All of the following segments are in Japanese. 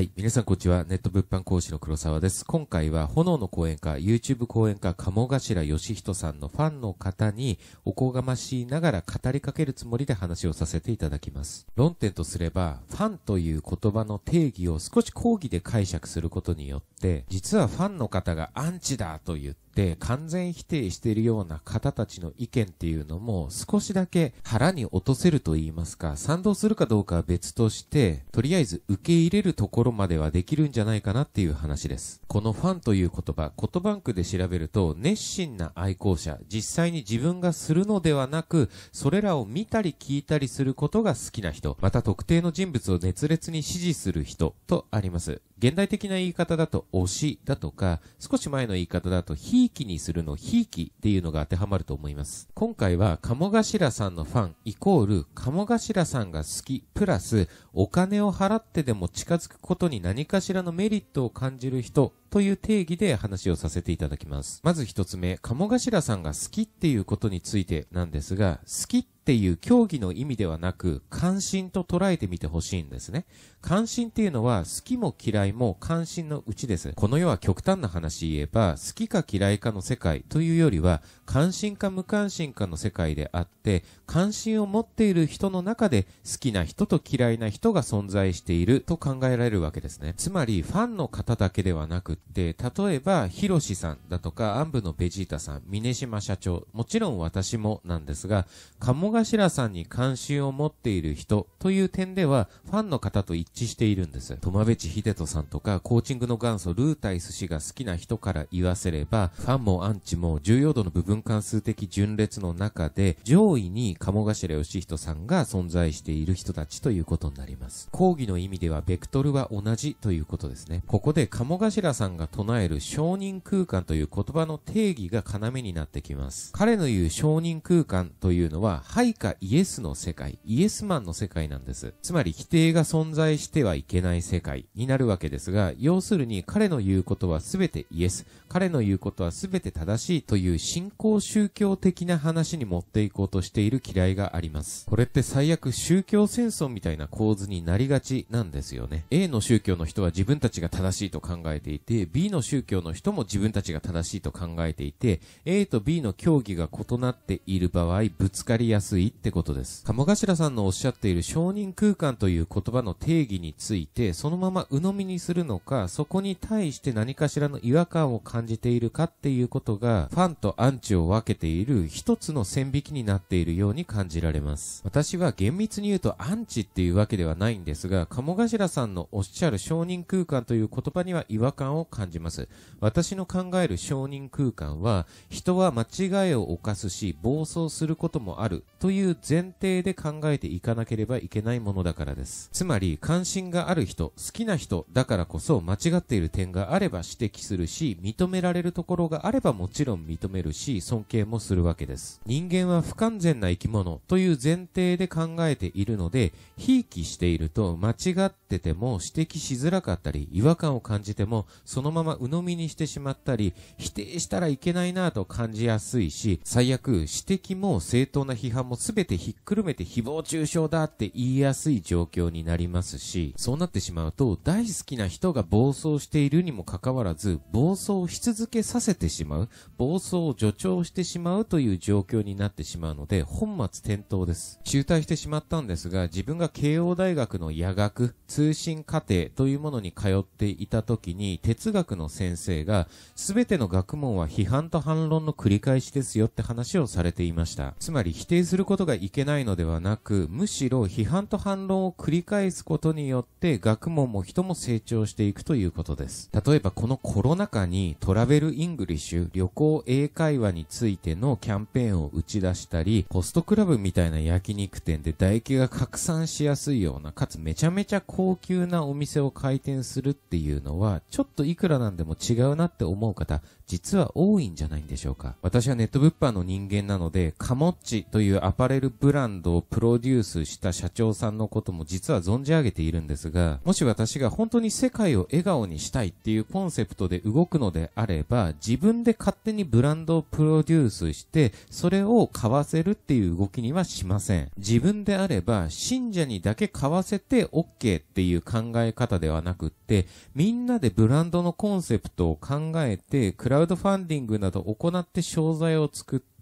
はい。皆さんこんにちは。ネット物販講師の黒沢です。今回は、炎の講演家、YouTube 講演家、鴨頭義人さんのファンの方に、おこがましいながら語りかけるつもりで話をさせていただきます。論点とすれば、ファンという言葉の定義を少し講義で解釈することによって、実はファンの方がアンチだと言って、って完全否定しているような方たちの意見っていうのも少しだけ腹に落とせると言いますか、賛同するかどうかは別として、とりあえず受け入れるところまではできるんじゃないかなっていう話です。このファンという言葉、言葉ンクで調べると、熱心な愛好者、実際に自分がするのではなく、それらを見たり聞いたりすることが好きな人、また特定の人物を熱烈に支持する人とあります。現代的な言い方だと推しだとか、少し前の言い方だとひいきにするのひいきっていうのが当てはまると思います。今回は鴨頭さんのファンイコール鴨頭さんが好きプラスお金を払ってでも近づくことに何かしらのメリットを感じる人という定義で話をさせていただきます。まず一つ目、鴨頭さんが好きっていうことについてなんですが、好きっていう競技の意味ではなく、関心と捉えてみてほしいんですね。関心っていうのは、好きも嫌いも関心のうちです。この世は極端な話言えば、好きか嫌いかの世界というよりは、関心か無関心かの世界であって、関心を持っている人の中で、好きな人と嫌いな人が存在していると考えられるわけですね。つまり、ファンの方だけではなく、例えば、ヒロシさんだとか、アン部のベジータさん、峰島社長、もちろん私もなんですが、鴨頭さんに関心を持っている人という点では、ファンの方と一致しているんです。チヒ秀人さんとか、コーチングの元祖ルータイス氏が好きな人から言わせれば、ファンもアンチも重要度の部分関数的順列の中で、上位に鴨頭義人さんが存在している人たちということになります。講義の意味では、ベクトルは同じということですね。ここで鴨頭さんが唱える承認空間という言葉の定義が要になってきます。彼の言う承認空間というのは、はいかイエスの世界、イエスマンの世界なんです。つまり否定が存在してはいけない世界になるわけですが、要するに彼の言うことは全てイエス、彼の言うことは全て正しいという信仰宗教的な話に持っていこうとしている嫌いがあります。これって最悪宗教戦争みたいな構図になりがちなんですよね。A の宗教の人は自分たちが正しいと考えていて、し、B の宗教の人も自分たちが正しいと考えていて、A と B の教義が異なっている場合、ぶつかりやすいってことです。鴨頭さんのおっしゃっている承認空間という言葉の定義について、そのまま鵜呑みにするのか、そこに対して何かしらの違和感を感じているかっていうことが、ファンとアンチを分けている一つの線引きになっているように感じられます。私は厳密に言うとアンチっていうわけではないんですが、鴨頭さんのおっしゃる承認空間という言葉には違和感を感じます。私の考える承認空間は、人は間違いを犯すし、暴走することもあるという前提で考えていかなければいけないものだからです。つまり、関心がある人、好きな人だからこそ間違っている点があれば指摘するし、認められるところがあればもちろん認めるし、尊敬もするわけです。人間は不完全な生き物という前提で考えているので、ひいきしていると間違ってても指摘しづらかったり、違和感を感じても、そそのまま鵜呑みにしてしまったり、否定したらいけないなと感じやすいし、最悪、指摘も正当な批判も全てひっくるめて誹謗中傷だって言いやすい状況になりますし、そうなってしまうと、大好きな人が暴走しているにもかかわらず、暴走し続けさせてしまう、暴走を助長してしまうという状況になってしまうので、本末転倒です。中退してしまったんですが、自分が慶応大学の夜学、通信課程というものに通っていた時に、鉄哲学の先生が、すべての学問は批判と反論の繰り返しですよって話をされていました。つまり否定することがいけないのではなく、むしろ批判と反論を繰り返すことによって学問も人も成長していくということです。例えばこのコロナ禍にトラベルイングリッシュ、旅行英会話についてのキャンペーンを打ち出したり、ホストクラブみたいな焼肉店で唾液が拡散しやすいような、かつめちゃめちゃ高級なお店を開店するっていうのは、ちょっといくくらなんでも違うなって思う方、実は多いんじゃないんでしょうか。私はネット物販の人間なので、カモッチというアパレルブランドをプロデュースした社長さんのことも実は存じ上げているんですが、もし私が本当に世界を笑顔にしたいっていうコンセプトで動くのであれば、自分で勝手にブランドをプロデュースして、それを買わせるっていう動きにはしません。自分であれば、信者にだけ買わせて OK っていう考え方ではなくって、みんなでブランドのコンセプトを考えて、クララウドファンディングなど行って商材を作っ、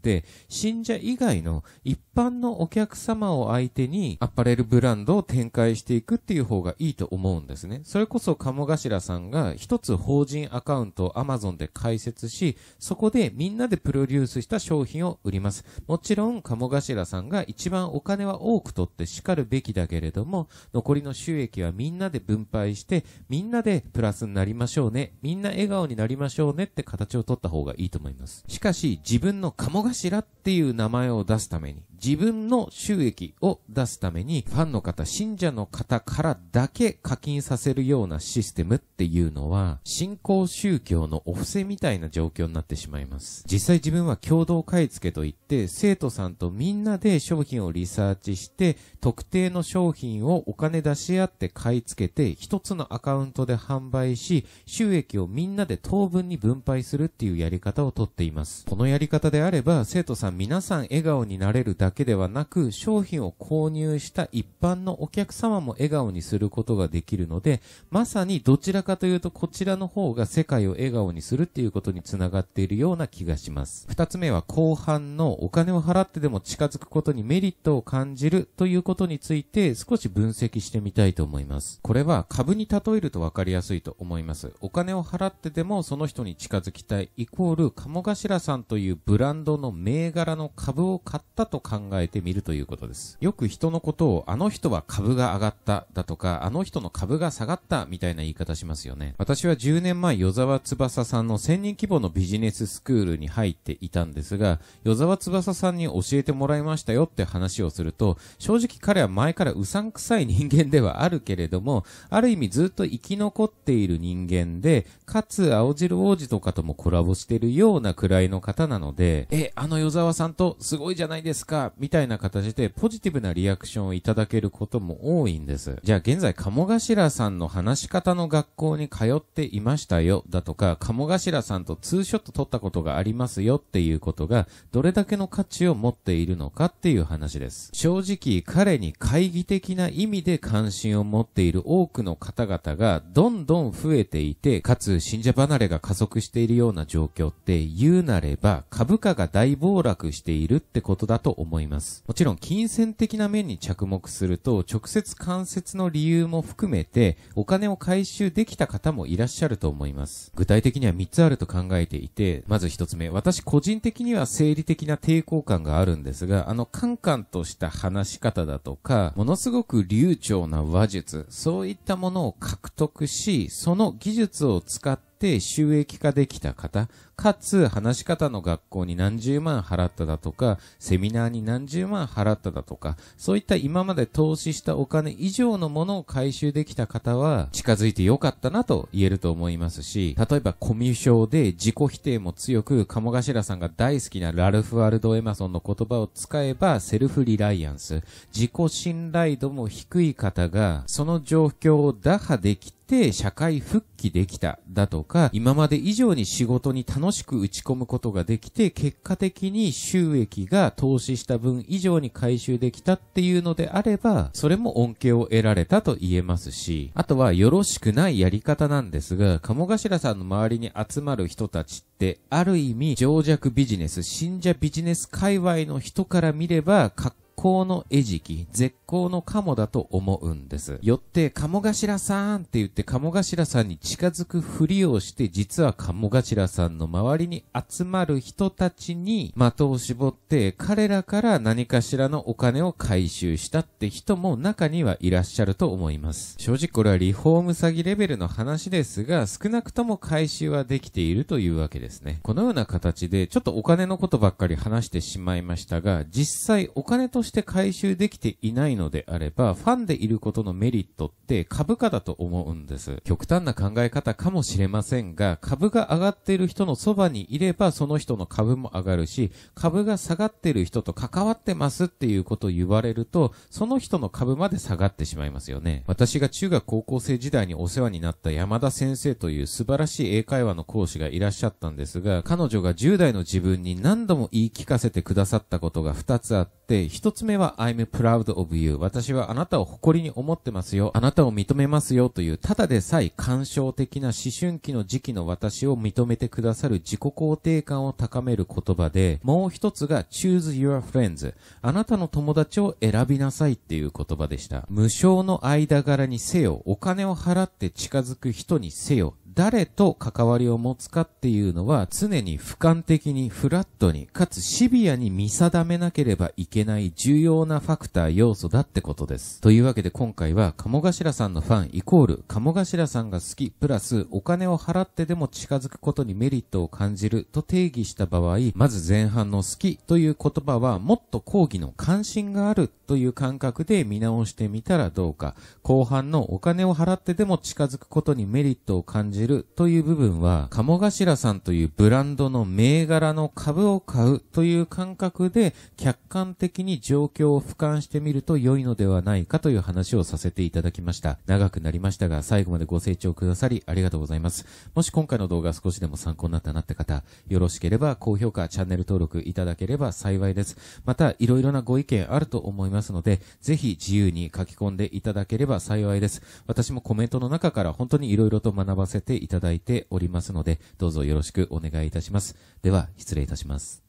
信者以外の一般のお客様を相手にアパレルブランドを展開していくっていう方がいいと思うんですね。それこそ鴨頭さんが一つ法人アカウントを Amazon で開設し、そこでみんなでプロデュースした商品を売ります。もちろん鴨頭さんが一番お金は多く取って叱るべきだけれども、残りの収益はみんなで分配して、みんなでプラスになりましょうね。みんな笑顔になりましょうねって形を取った方がいいと思います。しかし、自分の鴨頭っていう名前を出すために、自分の収益を出すために、ファンの方、信者の方からだけ課金させるようなシステムっていうのは、信仰宗教のお布施みたいな状況になってしまいます。実際自分は共同買い付けといって、生徒さんとみんなで商品をリサーチして、特定の商品をお金出し合って買い付けて、一つのアカウントで販売し、収益をみんなで当分に分配するっていうやり方をとっています。このやり方であれば、生徒さん皆さん笑顔になれるだだけではなく、商品を購入した一般のお客様も笑顔にすることができるので、まさにどちらかというとこちらの方が世界を笑顔にするっていうことにつながっているような気がします。二つ目は後半のお金を払ってでも近づくことにメリットを感じるということについて少し分析してみたいと思います。これは株に例えるとわかりやすいと思います。お金を払ってでもその人に近づきたいイコール鴨頭さんというブランドの銘柄の株を買ったと考考えてみるということです。よく人のことを、あの人は株が上がっただとか、あの人の株が下がったみたいな言い方しますよね。私は10年前、与沢翼さんの1000人規模のビジネススクールに入っていたんですが、与沢翼さんに教えてもらいましたよって話をすると、正直彼は前からうさんくさい人間ではあるけれども、ある意味ずっと生き残っている人間で、かつ青汁王子とかともコラボしてるようなくらいの方なので、え、あの与沢さんとすごいじゃないですか、みたいな形でポジティブなリアクションをいただけることも多いんです。じゃあ現在、鴨頭さんの話し方の学校に通っていましたよだとか、鴨頭さんとツーショット撮ったことがありますよっていうことが、どれだけの価値を持っているのかっていう話です。正直、彼に懐疑的な意味で関心を持っている多くの方々がどんどん増えていて、かつ信者離れが加速しているような状況って言うなれば、株価が大暴落しているってことだと思います。思います。もちろん金銭的な面に着目すると、直接間接の理由も含めて、お金を回収できた方もいらっしゃると思います。具体的には3つあると考えていて、まず1つ目、私個人的には生理的な抵抗感があるんですが、あのカンカンとした話し方だとか、ものすごく流暢な話術、そういったものを獲得し、その技術を使って収益化できた方、かつ、話し方の学校に何十万払っただとか、セミナーに何十万払っただとか、そういった今まで投資したお金以上のものを回収できた方は、近づいてよかったなと言えると思いますし、例えばコミュ障で自己否定も強く、鴨頭さんが大好きなラルフ・アルド・エマソンの言葉を使えば、セルフリライアンス、自己信頼度も低い方が、その状況を打破できて、社会復帰できた、だとか、今まで以上に仕事に楽楽しく打ち込むことができて、結果的に収益が投資した分以上に回収できたっていうのであれば、それも恩恵を得られたと言えますし、あとはよろしくないやり方なんですが、鴨頭さんの周りに集まる人たちって、ある意味、情弱ビジネス、信者ビジネス界隈の人から見れば、かっ好の餌食、絶好のカモだと思うんです。よって、鴨頭さんって言って鴨頭さんに近づくふりをして、実は鴨頭さんの周りに集まる人たちに的を絞って、彼らから何かしらのお金を回収したって人も中にはいらっしゃると思います。正直これはリフォーム詐欺レベルの話ですが、少なくとも回収はできているというわけですね。このような形で、ちょっとお金のことばっかり話してしまいましたが、実際お金としてして回収できていないのであれば、ファンでいることのメリットって株価だと思うんです。極端な考え方かもしれませんが、株が上がっている人のそばにいれば、その人の株も上がるし、株が下がっている人と関わってますっていうことを言われると、その人の株まで下がってしまいますよね。私が中学高校生時代にお世話になった山田先生という素晴らしい英会話の講師がいらっしゃったんですが、彼女が10代の自分に何度も言い聞かせてくださったことが2つあって、1つつ目は I'm proud of you 私はあなたを誇りに思ってますよあなたを認めますよというただでさえ感傷的な思春期の時期の私を認めてくださる自己肯定感を高める言葉でもう一つが choose your friends あなたの友達を選びなさいっていう言葉でした無償の間柄にせよお金を払って近づく人にせよ誰と関わりを持つかっていうのは常に俯瞰的にフラットにかつシビアに見定めなければいけない重要なファクター要素だってことです。というわけで今回は鴨頭さんのファンイコール鴨頭さんが好きプラスお金を払ってでも近づくことにメリットを感じると定義した場合まず前半の好きという言葉はもっと講義の関心があるという感覚で見直してみたらどうか後半のお金を払ってでも近づくことにメリットを感じるるという部分は、鴨頭さんというブランドの銘柄の株を買うという感覚で、客観的に状況を俯瞰してみると良いのではないかという話をさせていただきました。長くなりましたが、最後までご清聴くださりありがとうございます。もし今回の動画少しでも参考になったなって方、よろしければ高評価、チャンネル登録いただければ幸いです。また、いろいろなご意見あると思いますので、ぜひ自由に書き込んでいただければ幸いです。私もコメントの中から本当にいろいろと学ばせていただいておりますので、どうぞよろしくお願いいたします。では、失礼いたします。